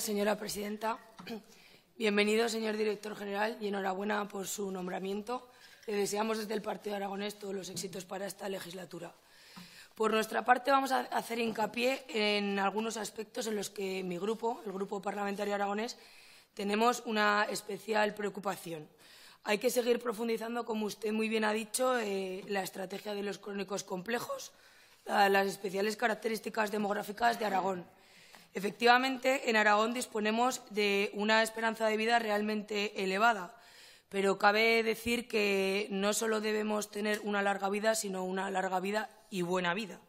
señora presidenta. Bienvenido, señor director general, y enhorabuena por su nombramiento. Le deseamos desde el Partido Aragonés todos los éxitos para esta legislatura. Por nuestra parte, vamos a hacer hincapié en algunos aspectos en los que mi grupo, el Grupo Parlamentario Aragonés, tenemos una especial preocupación. Hay que seguir profundizando, como usted muy bien ha dicho, eh, la estrategia de los crónicos complejos, las especiales características demográficas de Aragón Efectivamente, en Aragón disponemos de una esperanza de vida realmente elevada, pero cabe decir que no solo debemos tener una larga vida, sino una larga vida y buena vida.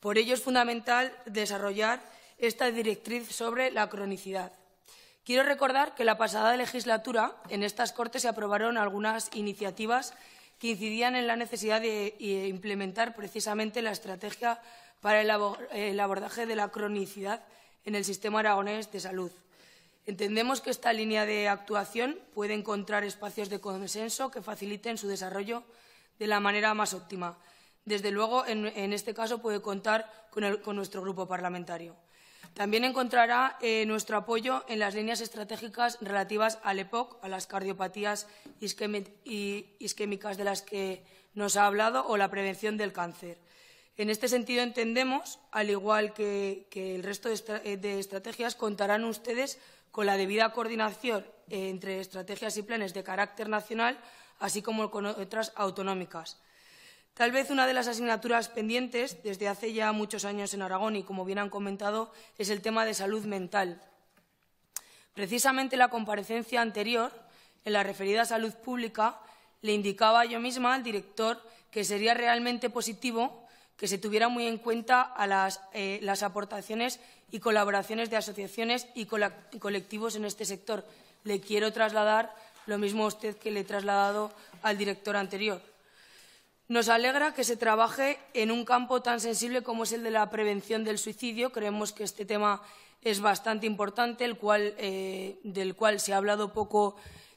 Por ello es fundamental desarrollar esta directriz sobre la cronicidad. Quiero recordar que la pasada legislatura en estas Cortes se aprobaron algunas iniciativas que incidían en la necesidad de eh, implementar precisamente la estrategia para el abordaje de la cronicidad en el sistema aragonés de salud. Entendemos que esta línea de actuación puede encontrar espacios de consenso que faciliten su desarrollo de la manera más óptima. Desde luego, en, este caso, puede contar con, nuestro grupo parlamentario. También encontrará eh, nuestro apoyo en las líneas estratégicas relativas al EPOC, a las cardiopatías isquémicas de las que nos ha hablado, o la prevención del cáncer. En este sentido entendemos, al igual que, el resto de, eh, de, estrategias, contarán ustedes con la debida coordinación eh, entre estrategias y planes de carácter nacional, así como con otras autonómicas. Tal vez una de las asignaturas pendientes desde hace ya muchos años en Aragón y, como bien han comentado, es el tema de salud mental. Precisamente la comparecencia anterior, en la referida salud pública, le indicaba yo misma al director que sería realmente positivo que se tuviera muy en cuenta a las, eh, aportaciones y colaboraciones de asociaciones y, colectivos en este sector. Le quiero trasladar lo mismo a usted que le he trasladado al director anterior. Nos alegra que se trabaje en un campo tan sensible como es el de la prevención del suicidio. Creemos que este tema es bastante importante, eh, del cual se ha hablado poco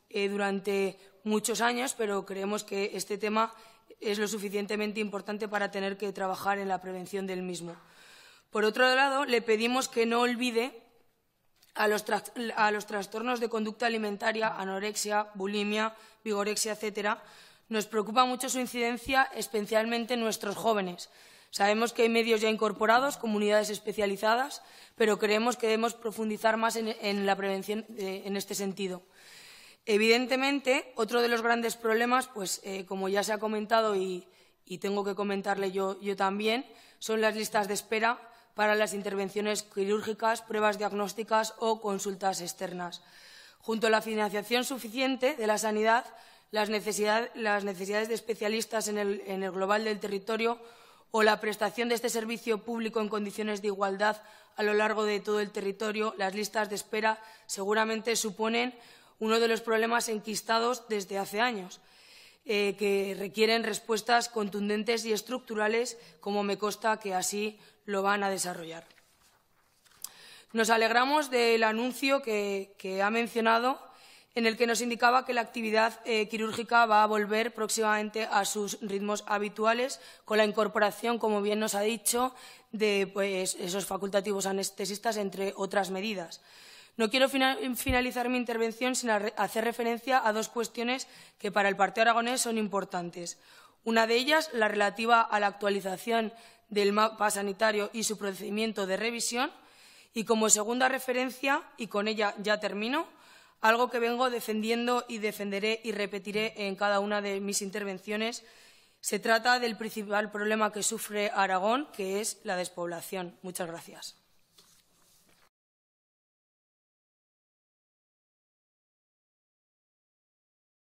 eh, durante muchos años, pero creemos que este tema es lo suficientemente importante para tener que trabajar en la prevención del mismo. Por otro lado, le pedimos que no olvide a los, trastornos de conducta alimentaria, anorexia, bulimia, vigorexia, etcétera. Nos preocupa mucho su incidencia, especialmente en nuestros jóvenes. Sabemos que hay medios ya incorporados, comunidades especializadas, pero creemos que debemos profundizar más en, la prevención eh, en este sentido. Evidentemente, otro de los grandes problemas, pues eh, como ya se ha comentado y, tengo que comentarle yo, también, son las listas de espera para las intervenciones quirúrgicas, pruebas diagnósticas o consultas externas. Junto a la financiación suficiente de la sanidad, las, necesidades de especialistas en el global del territorio o la prestación de este servicio público en condiciones de igualdad a lo largo de todo el territorio, las listas de espera seguramente suponen uno de los problemas enquistados desde hace años, eh, que requieren respuestas contundentes y estructurales, como me consta que así lo van a desarrollar. Nos alegramos del anuncio que, ha mencionado, en el que nos indicaba que la actividad eh, quirúrgica va a volver próximamente a sus ritmos habituales, con la incorporación, como bien nos ha dicho, de pues, esos facultativos anestesistas, entre otras medidas. No quiero finalizar mi intervención sin hacer referencia a dos cuestiones que para el Partido Aragonés son importantes. Una de ellas, la relativa a la actualización del mapa sanitario y su procedimiento de revisión. Y como segunda referencia, y con ella ya termino, algo que vengo defendiendo y defenderé y repetiré en cada una de mis intervenciones, se trata del principal problema que sufre Aragón, que es la despoblación. Muchas gracias.